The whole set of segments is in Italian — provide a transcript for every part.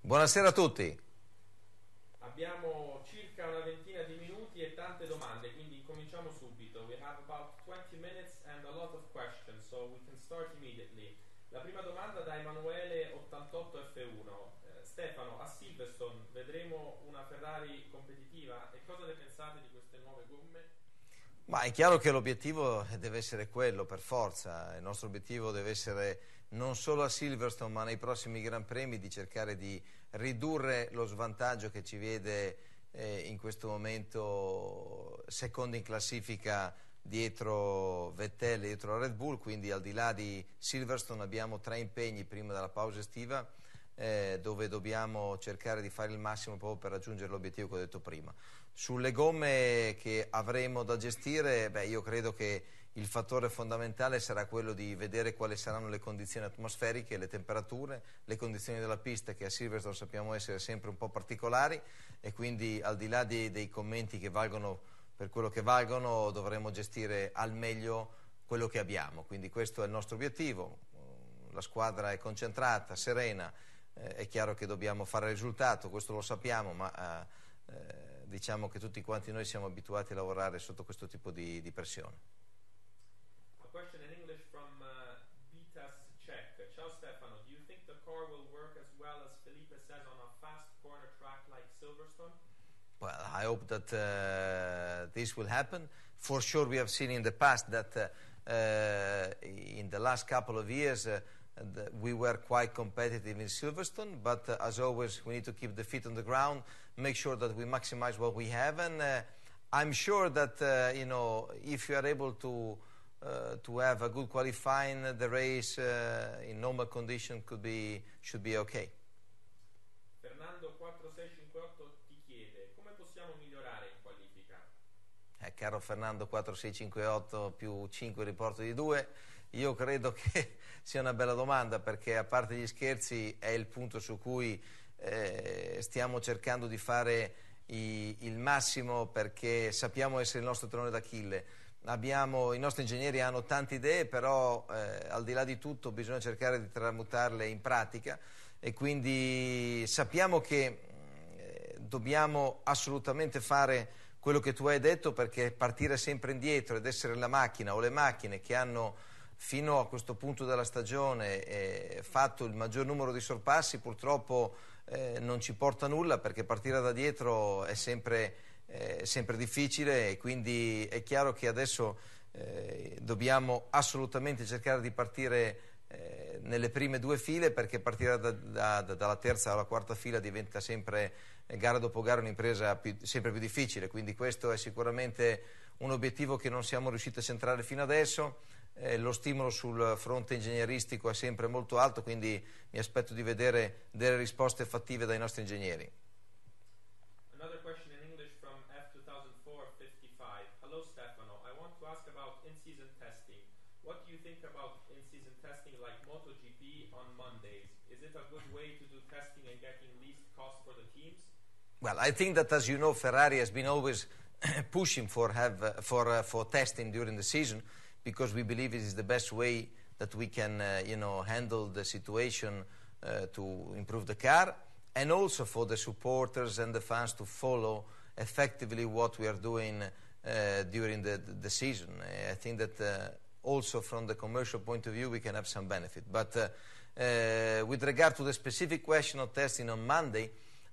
Buonasera a tutti. Abbiamo circa una ventina di minuti e tante domande, quindi cominciamo subito. We have about 20 minutes and a lot of questions, so we can start immediately. La prima domanda da Emanuele88F1. Eh, Stefano, a Silverstone vedremo una Ferrari competitiva e cosa ne pensate di queste nuove gomme? Ma è chiaro che l'obiettivo deve essere quello, per forza. Il nostro obiettivo deve essere non solo a Silverstone ma nei prossimi Gran Premi di cercare di ridurre lo svantaggio che ci vede eh, in questo momento secondo in classifica dietro Vettel, dietro Red Bull, quindi al di là di Silverstone abbiamo tre impegni prima della pausa estiva eh, dove dobbiamo cercare di fare il massimo proprio per raggiungere l'obiettivo che ho detto prima. Sulle gomme che avremo da gestire, beh, io credo che il fattore fondamentale sarà quello di vedere quali saranno le condizioni atmosferiche, le temperature, le condizioni della pista che a Silverstone sappiamo essere sempre un po' particolari e quindi al di là di, dei commenti che valgono per quello che valgono dovremo gestire al meglio quello che abbiamo, quindi questo è il nostro obiettivo, la squadra è concentrata, serena, eh, è chiaro che dobbiamo fare risultato, questo lo sappiamo, ma eh, eh diciamo che tutti quanti noi siamo abituati a lavorare sotto questo tipo di, di pressione. Well, I hope that uh, this will happen. For sure, we have seen in the past that uh, uh, in the last couple of years uh, we were quite competitive in Silverstone, but uh, as always, we need to keep the feet on the ground, make sure that we maximize what we have, and uh, I'm sure that you know if you are able to. to have a good qualifying, the race in normal condition could be should be okay. Eh, caro Fernando 4658 più 5 riporto di 2? Io credo che sia una bella domanda perché a parte gli scherzi è il punto su cui eh, stiamo cercando di fare i, il massimo perché sappiamo essere il nostro tronone d'Achille. I nostri ingegneri hanno tante idee, però eh, al di là di tutto bisogna cercare di tramutarle in pratica e quindi sappiamo che eh, dobbiamo assolutamente fare quello che tu hai detto perché partire sempre indietro ed essere la macchina o le macchine che hanno fino a questo punto della stagione eh, fatto il maggior numero di sorpassi purtroppo eh, non ci porta a nulla perché partire da dietro è sempre, eh, sempre difficile e quindi è chiaro che adesso eh, dobbiamo assolutamente cercare di partire nelle prime due file perché partire da, da, da, dalla terza alla quarta fila diventa sempre eh, gara dopo gara un'impresa più, sempre più difficile, quindi questo è sicuramente un obiettivo che non siamo riusciti a centrare fino adesso. Eh, lo stimolo sul fronte ingegneristico è sempre molto alto, quindi mi aspetto di vedere delle risposte fattive dai nostri ingegneri. Well, I think that, as you know, Ferrari has been always pushing for, have, uh, for, uh, for testing during the season because we believe it is the best way that we can, uh, you know, handle the situation uh, to improve the car and also for the supporters and the fans to follow effectively what we are doing uh, during the, the season. I think that uh, also from the commercial point of view, we can have some benefit. But with regard to the specific question of testing on Monday,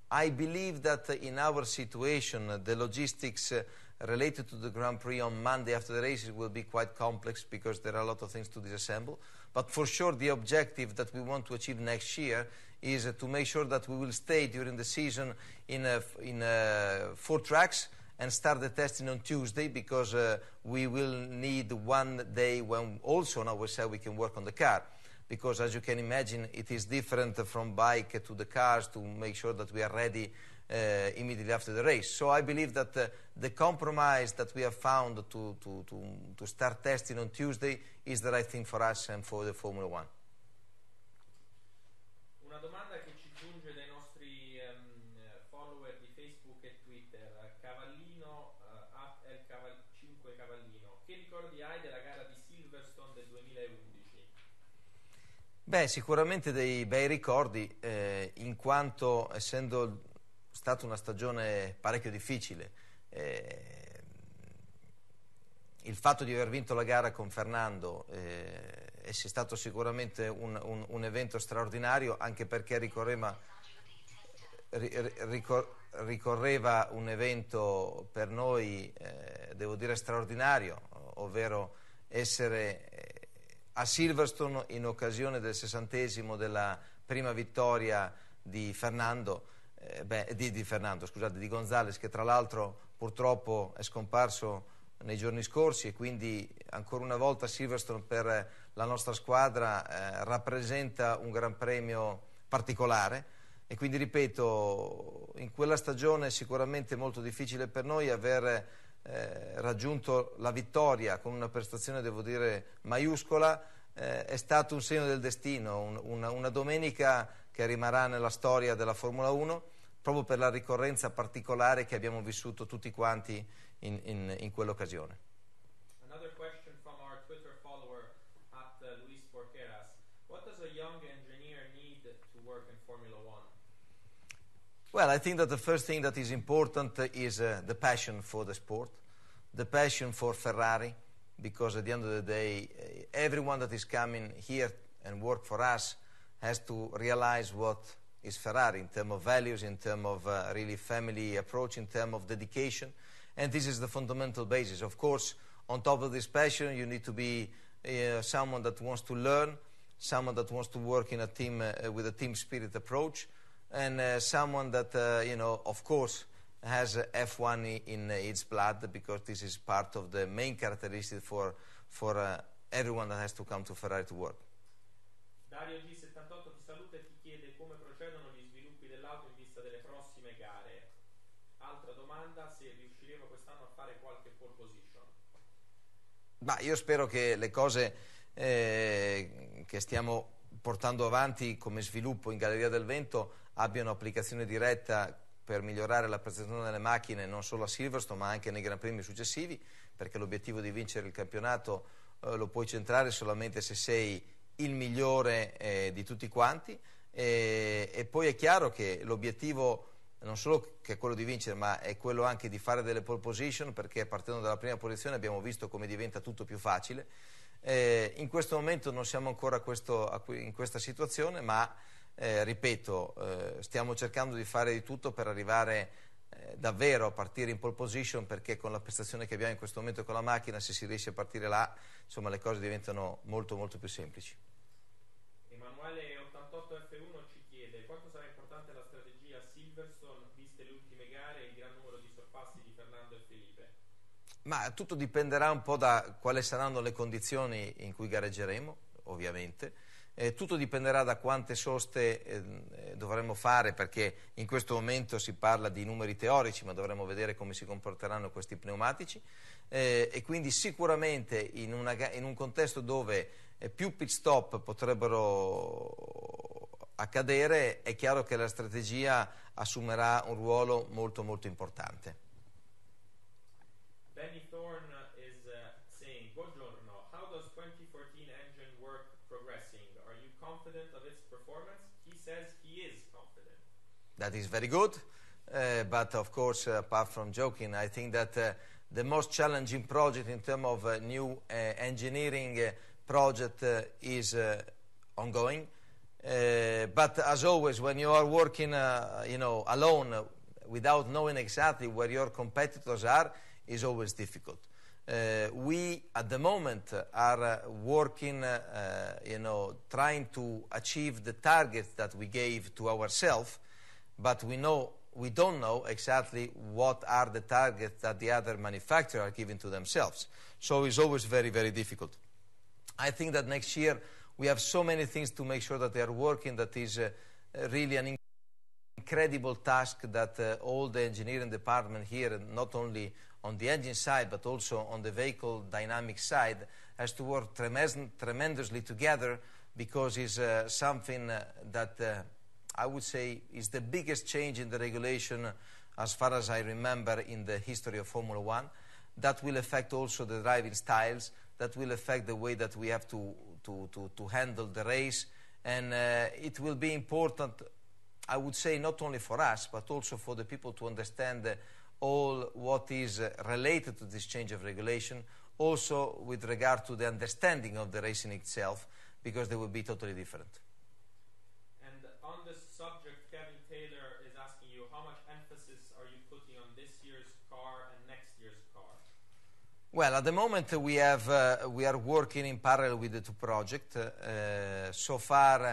I believe that in our situation, uh, the logistics uh, related to the Grand Prix on Monday after the races will be quite complex because there are a lot of things to disassemble. But for sure, the objective that we want to achieve next year is uh, to make sure that we will stay during the season in, a, in a four tracks and start the testing on Tuesday because uh, we will need one day when also on our side we can work on the car because as you can imagine, it is different from bike to the cars to make sure that we are ready uh, immediately after the race. So I believe that uh, the compromise that we have found to, to, to, to, start testing on Tuesday is the right thing for us and for the Formula One. Una domanda che ci giunge dai nostri ehm, follower di Facebook e Twitter, Cavallino uh, eh, 5 Cavallino, che ricordi hai della gara di Silverstone del 2001? Beh, sicuramente dei bei ricordi, eh, in quanto essendo stata una stagione parecchio difficile, eh, il fatto di aver vinto la gara con Fernando eh, è stato sicuramente un, un, un, evento straordinario, anche perché ricorreva, ricor, ricorreva un evento per noi, eh, devo dire, straordinario, ovvero essere a Silverstone in occasione del sessantesimo della prima vittoria di Fernando, eh, beh, di, di, Fernando scusate, di Gonzales che tra l'altro purtroppo è scomparso nei giorni scorsi e quindi ancora una volta Silverstone per la nostra squadra eh, rappresenta un gran premio particolare e quindi ripeto in quella stagione è sicuramente molto difficile per noi aver eh, raggiunto la vittoria con una prestazione, devo dire, maiuscola, eh, è stato un segno del destino, un, una, una, domenica che rimarrà nella storia della Formula 1, proprio per la ricorrenza particolare che abbiamo vissuto tutti quanti in, in, in quell'occasione. Well, I think that the first thing that is important is uh, the passion for the sport, the passion for Ferrari, because at the end of the day, uh, everyone that is coming here and work for us has to realize what is Ferrari in terms of values, in terms of uh, really family approach, in terms of dedication. And this is the fundamental basis. Of course, on top of this passion, you need to be uh, someone that wants to learn, someone that wants to work in a team uh, with a team spirit approach, and uh, someone that, uh, you know, of course, has F1 in uh, its blood because this is part of the main characteristic for, for uh, everyone that has to come to Ferrari to work. Dario G78 ti saluta e ti chiede come procedono gli sviluppi dell'auto in vista delle prossime gare. Altra domanda, se riusciremo quest'anno a fare qualche pole position. Ma io spero che le cose eh, che stiamo portando avanti come sviluppo in Galleria del Vento abbiano applicazione diretta per migliorare la prestazione delle macchine non solo a Silverstone ma anche nei Gran Premi successivi perché l'obiettivo di vincere il campionato eh, lo puoi centrare solamente se sei il migliore eh, di tutti quanti e, e, poi è chiaro che l'obiettivo non solo che è quello di vincere ma è quello anche di fare delle pole position perché partendo dalla prima posizione abbiamo visto come diventa tutto più facile eh, in questo momento non siamo ancora questo, in questa situazione, ma eh, ripeto, eh, stiamo cercando di fare di tutto per arrivare eh, davvero a partire in pole position perché con la prestazione che abbiamo in questo momento con la macchina, se si riesce a partire là, insomma, le cose diventano molto molto più semplici. Emanuele Ma tutto dipenderà un po' da quali saranno le condizioni in cui gareggeremo, ovviamente. Eh, tutto dipenderà da quante soste ehm, eh, dovremo fare, perché in questo momento si parla di numeri teorici, ma dovremo vedere come si comporteranno questi pneumatici. Eh, e quindi sicuramente in, una, in un contesto dove eh, più pit stop potrebbero accadere, è chiaro che la strategia assumerà un ruolo molto molto importante. That is very good. Uh, but of course, uh, apart from joking, I think that uh, the most challenging project in terms of uh, new uh, engineering uh, project is ongoing. but as always, when you are working, you know, alone without knowing exactly where your competitors are, is always difficult. we at the moment are working, you know, trying to achieve the targets that we gave to ourselves but we know we don't know exactly what are the targets that the other manufacturers are giving to themselves. So it's always very, very difficult. I think that next year we have so many things to make sure that they are working that is uh, really an incredible task that uh, all the engineering department here, not only on the engine side but also on the vehicle dynamic side, has to work trem tremendously together because it's uh, something uh, that uh, I would say, is the biggest change in the regulation, as far as I remember, in the history of Formula One. That will affect also the driving styles, that will affect the way that we have to, to, to, to handle the race. And uh, it will be important, I would say, not only for us, but also for the people to understand uh, all what is uh, related to this change of regulation, also with regard to the understanding of the racing itself, because they will be totally different. Well, at the moment we, have, uh, we are working in parallel with the two projects. Uh, so far,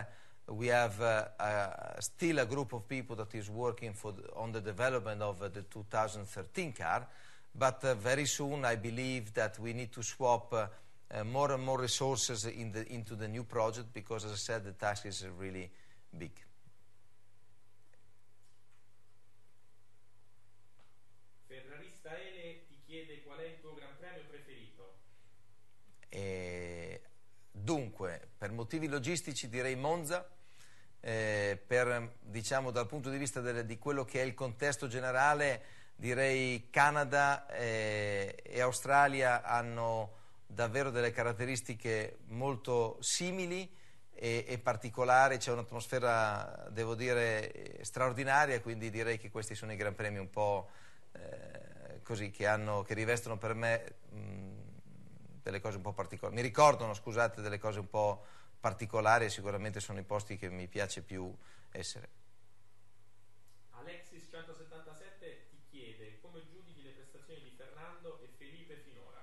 uh, we have uh, still a group of people that is working the, on the development of uh, the 2013 car, but very soon I believe that we need to swap more and more resources in the, into the new project because, as I said, the task is really big. Dunque, per motivi logistici direi Monza, eh, per, diciamo, dal punto di vista del, di quello che è il contesto generale, direi Canada eh, e Australia hanno davvero delle caratteristiche molto simili e, e particolari, c'è un'atmosfera, devo dire, straordinaria, quindi direi che questi sono i Gran Premi un po' eh, così, che, hanno, che, rivestono per me... Mh, mm, delle cose un po' particolari, mi ricordano, scusate, delle cose un po' particolari e sicuramente sono i posti che mi piace più essere. Alexis177 ti chiede come giudichi le prestazioni di Fernando e Felipe finora?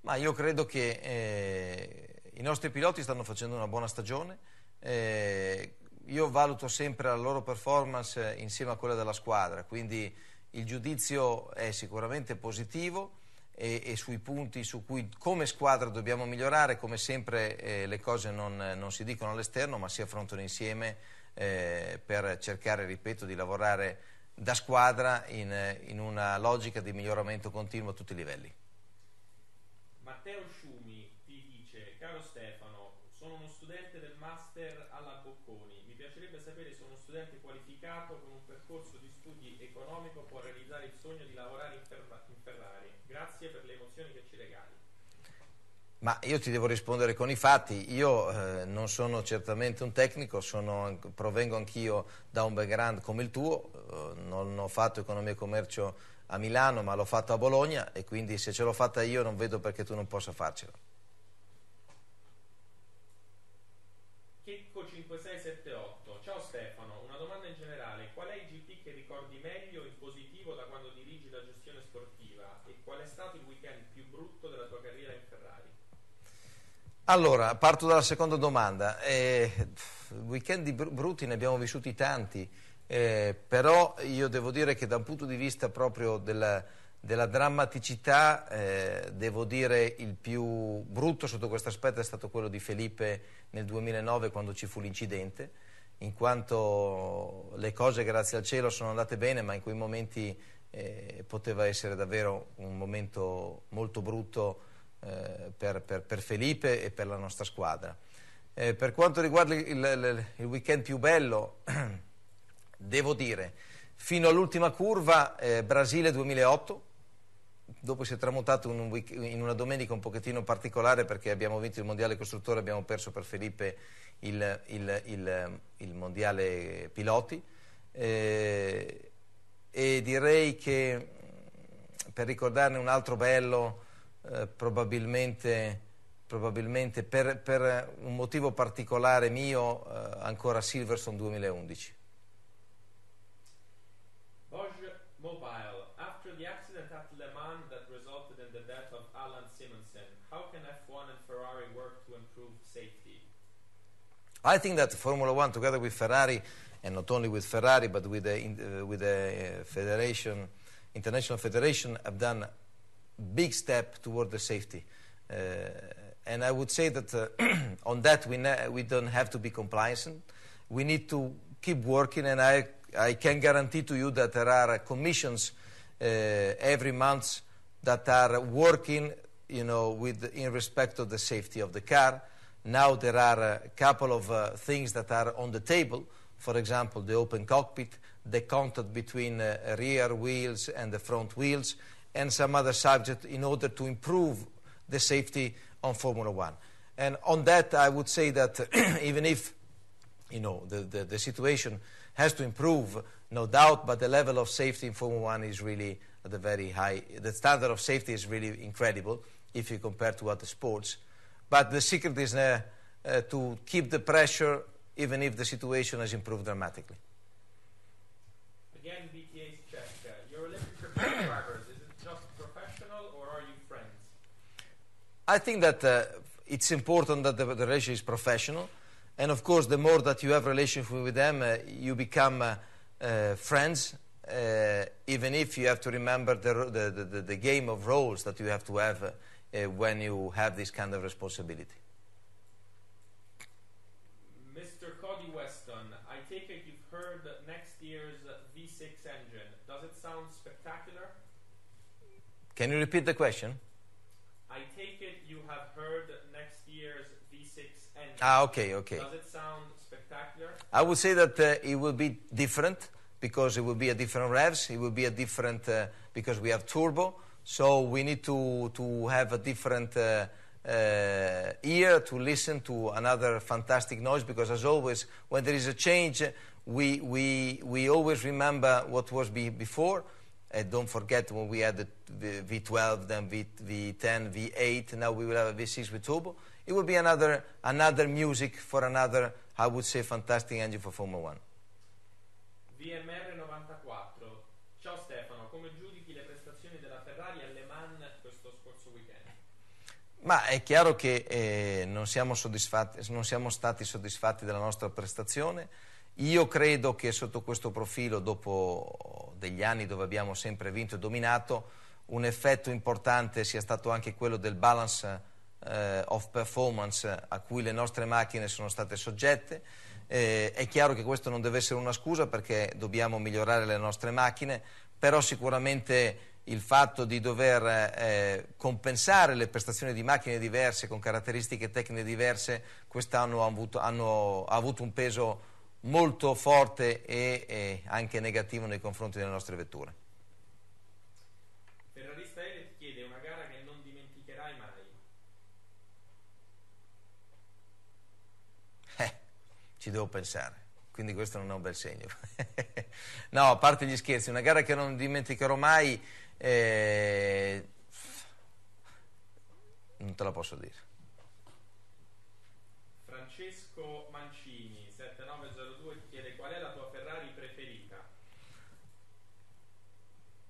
Ma io credo che eh, i nostri piloti stanno facendo una buona stagione, eh, io valuto sempre la loro performance insieme a quella della squadra, quindi il giudizio è sicuramente positivo e, e, sui punti su cui come squadra dobbiamo migliorare, come sempre eh, le cose non, non si dicono all'esterno ma si affrontano insieme eh, per cercare, ripeto, di lavorare da squadra in, in, una logica di miglioramento continuo a tutti i livelli. Matteo Sciù grazie per le emozioni che ci regali. Ma io ti devo rispondere con i fatti, io eh, non sono certamente un tecnico, sono, provengo anch'io da un background come il tuo, eh, non ho fatto economia e commercio a Milano ma l'ho fatto a Bologna e quindi se ce l'ho fatta io non vedo perché tu non possa farcela. Allora, parto dalla seconda domanda. Eh, weekend di brutti ne abbiamo vissuti tanti, eh, però io devo dire che da un punto di vista proprio della, della drammaticità, eh, devo dire il più brutto sotto questo aspetto è stato quello di Felipe nel 2009 quando ci fu l'incidente, in quanto le cose grazie al cielo sono andate bene, ma in quei momenti eh, poteva essere davvero un momento molto brutto eh, per, per, per, Felipe e per la nostra squadra. Eh, per quanto riguarda il, il, il weekend più bello, devo dire, fino all'ultima curva eh, Brasile 2008, dopo si è tramutato in, un week, in, una domenica un pochettino particolare perché abbiamo vinto il mondiale costruttore, abbiamo perso per Felipe il, il, il mondiale piloti eh, e direi che per ricordarne un altro bello eh, probabilmente, probabilmente per, per, un motivo particolare mio eh, ancora Silverstone 2011. Bosch Mobile, after the accident at Le Mans that resulted in the death of Alan Simonsen, how can F1 and Ferrari work to improve safety? I think that Formula 1 together with Ferrari and not only with Ferrari but with the, uh, with the uh, federation, International Federation have done big step toward the safety. Uh, and I would say that uh, on that we, we don't have to be complacent. We need to keep working, and I, I can guarantee to you that there are commissions uh, every month that are working, you know, with, in respect of the safety of the car. Now there are a couple of uh, things that are on the table. For example, the open cockpit, the contact between uh, rear wheels and the front wheels, and some other subject in order to improve the safety on Formula One. And on that, I would say that even if you know the, the, the, situation has to improve, no doubt, but the level of safety in Formula One is really at a very high. The standard of safety is really incredible if you compare to other sports. But the secret is there uh, uh, to keep the pressure, even if the situation has improved dramatically. Again, BTA's check. Uh, your Olympic driver I think that uh, it's important that the, the relation is professional. And of course, the more that you have relationship with them, uh, you become uh, uh friends, uh, even if you have to remember the, the, the, the, game of roles that you have to have uh, when you have this kind of responsibility. Mr. Cody Weston, I take it you've heard next year's V6 engine. Does it sound spectacular? Can you repeat the question? Ah, okay, okay. Does it sound spectacular? I would say that uh, it will be different because it will be a different revs. It will be a different uh, because we have turbo, so we need to to have a different. Uh, uh, ear to listen to another fantastic noise because, as always, when there is a change, we, we, we always remember what was be before. And don't forget when we had the V12, then v, V10, V8, now we will have a V6 with turbo. It will be another, another music for another, I would say, fantastic engine for Formula One. VMR 94. Ciao Stefano, come giudichi le prestazioni della Ferrari alle Mans questo scorso weekend? Ma è chiaro che eh, non, siamo non siamo stati soddisfatti della nostra prestazione. Io credo che sotto questo profilo, dopo degli anni dove abbiamo sempre vinto e dominato, un effetto importante sia stato anche quello del balance eh, off performance a cui le nostre macchine sono state soggette. Eh, è chiaro che questo non deve essere una scusa perché dobbiamo migliorare le nostre macchine, però sicuramente il fatto di dover eh, compensare le prestazioni di macchine diverse con caratteristiche tecniche diverse quest'anno ha avuto, hanno, ha avuto un peso molto forte e, e anche negativo nei confronti delle nostre vetture. ci devo pensare. Quindi questo non è un bel segno. no, a parte gli scherzi, una gara che non dimenticherò mai, eh, non te la posso dire. Francesco Mancini, 7902, chiede qual è la tua Ferrari preferita?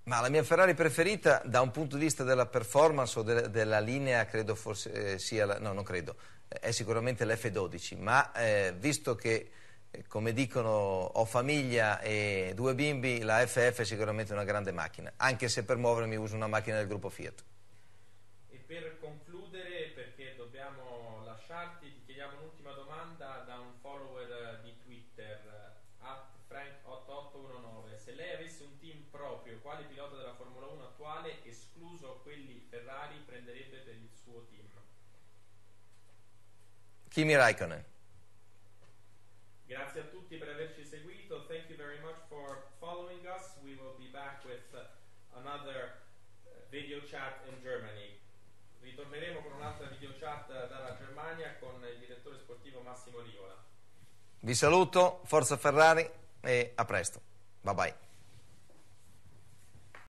Ma la mia Ferrari preferita da un punto di vista della performance o de della linea credo forse eh, sia, la, no non credo, è sicuramente l'F12, ma eh, visto che, eh, come dicono, ho famiglia e due bimbi, la FF è sicuramente una grande macchina, anche se per muovermi uso una macchina del gruppo Fiat. E per concludere, perché dobbiamo lasciarti, ti chiediamo un'ultima domanda da un follower di Twitter, Frank8819. Se lei avesse un team proprio, quale pilota della Formula 1 attuale, escluso quelli Ferrari, prenderebbe per il suo team? Kimi Raikkonen. Grazie a tutti per averci seguito. Thank you very much for following us. We will be back with uh, another uh, video chat in Germany. Ritorneremo con un'altra video chat uh, dalla Germania con il direttore sportivo Massimo Livola. Vi saluto, forza Ferrari e a presto. Bye bye.